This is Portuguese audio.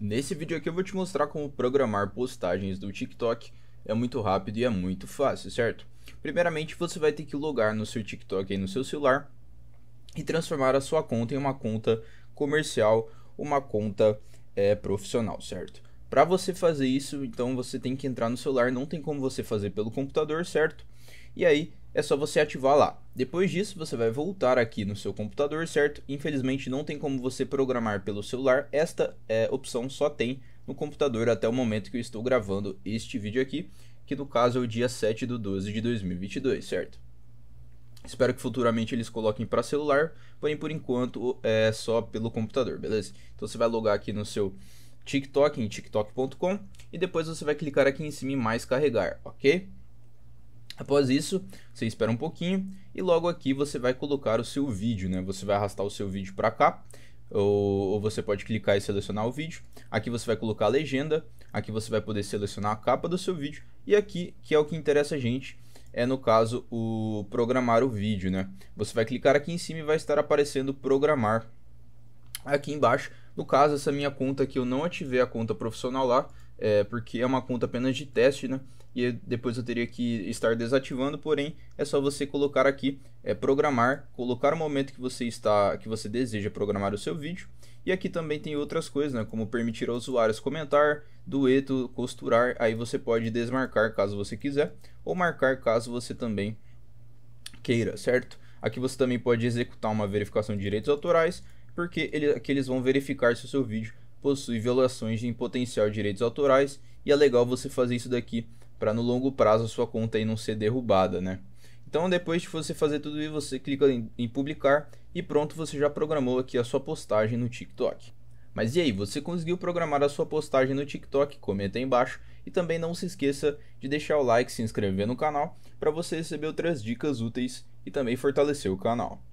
Nesse vídeo aqui eu vou te mostrar como programar postagens do TikTok. É muito rápido e é muito fácil, certo? Primeiramente você vai ter que logar no seu TikTok aí no seu celular e transformar a sua conta em uma conta comercial, uma conta é, profissional, certo? Para você fazer isso, então você tem que entrar no celular, não tem como você fazer pelo computador, certo? E aí é só você ativar lá. Depois disso, você vai voltar aqui no seu computador, certo? Infelizmente não tem como você programar pelo celular, esta é, opção só tem no computador até o momento que eu estou gravando este vídeo aqui, que no caso é o dia 7 do 12 de 2022, certo? Espero que futuramente eles coloquem para celular, porém por enquanto é só pelo computador, beleza? Então você vai logar aqui no seu TikTok em tiktok.com e depois você vai clicar aqui em cima em mais carregar, ok? Após isso, você espera um pouquinho e logo aqui você vai colocar o seu vídeo, né? Você vai arrastar o seu vídeo para cá ou, ou você pode clicar e selecionar o vídeo. Aqui você vai colocar a legenda, aqui você vai poder selecionar a capa do seu vídeo e aqui, que é o que interessa a gente, é no caso o programar o vídeo, né? Você vai clicar aqui em cima e vai estar aparecendo programar. Aqui embaixo no caso, essa minha conta aqui, eu não ativei a conta profissional lá, é, porque é uma conta apenas de teste, né? E depois eu teria que estar desativando, porém é só você colocar aqui, é, programar, colocar o momento que você está, que você deseja programar o seu vídeo. E aqui também tem outras coisas, né? Como permitir aos usuários comentar, dueto, costurar. Aí você pode desmarcar caso você quiser, ou marcar caso você também queira, certo? Aqui você também pode executar uma verificação de direitos autorais, porque ele, que eles vão verificar se o seu vídeo possui violações em potencial direitos autorais e é legal você fazer isso daqui para no longo prazo a sua conta aí não ser derrubada, né? Então depois de você fazer tudo isso, você clica em, em publicar e pronto, você já programou aqui a sua postagem no TikTok. Mas e aí, você conseguiu programar a sua postagem no TikTok? Comenta aí embaixo e também não se esqueça de deixar o like, se inscrever no canal para você receber outras dicas úteis e também fortalecer o canal.